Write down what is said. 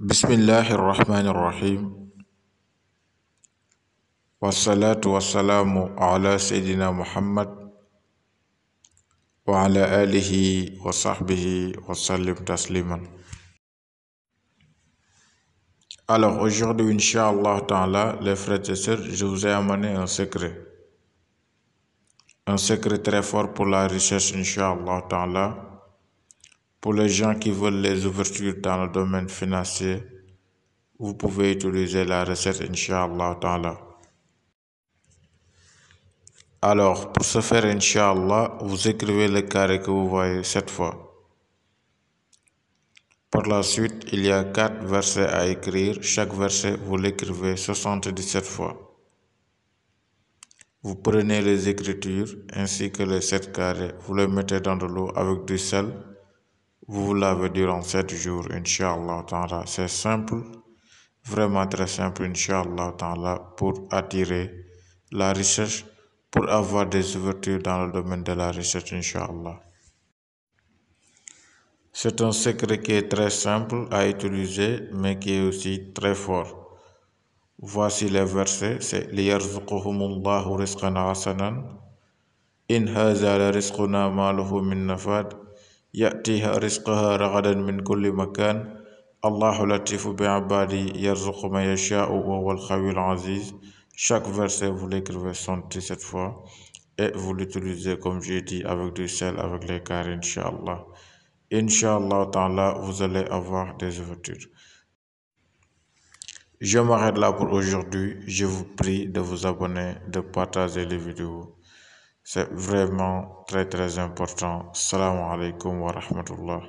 بسم الله الرحمن الرحيم والصلاة والسلام على سيدنا محمد وعلى آله وصحبه وسلم تسليما Alors aujourd'hui, Inch'Allah Ta'ala, les frères et sœurs, je vous ai amené un secret. Un secret très fort pour la richesse, Inch'Allah Ta'ala. Pour les gens qui veulent les ouvertures dans le domaine financier, vous pouvez utiliser la recette Inch'Allah dans la. Alors, pour ce faire, Inch'Allah, vous écrivez les carrés que vous voyez cette fois. Par la suite, il y a quatre versets à écrire. Chaque verset, vous l'écrivez 77 fois. Vous prenez les écritures ainsi que les sept carrés, vous les mettez dans de l'eau avec du sel vous l'avez dit en 7 jours, Inch'Allah C'est simple, vraiment très simple, Inch'Allah pour attirer la recherche, pour avoir des ouvertures dans le domaine de la recherche, Inch'Allah. C'est un secret qui est très simple à utiliser, mais qui est aussi très fort. Voici les versets, c'est Liyarzuquhumullahu asanan »« chaque verset, vous l'écrivez cette fois et vous l'utilisez, comme j'ai dit, avec du sel, avec les carrés, Inch'Allah. Inch'Allah, là, vous allez avoir des ouvertures. Je m'arrête là pour aujourd'hui. Je vous prie de vous abonner, de partager les vidéos c'est vraiment très très important. Salam alaikum wa rahmatullah.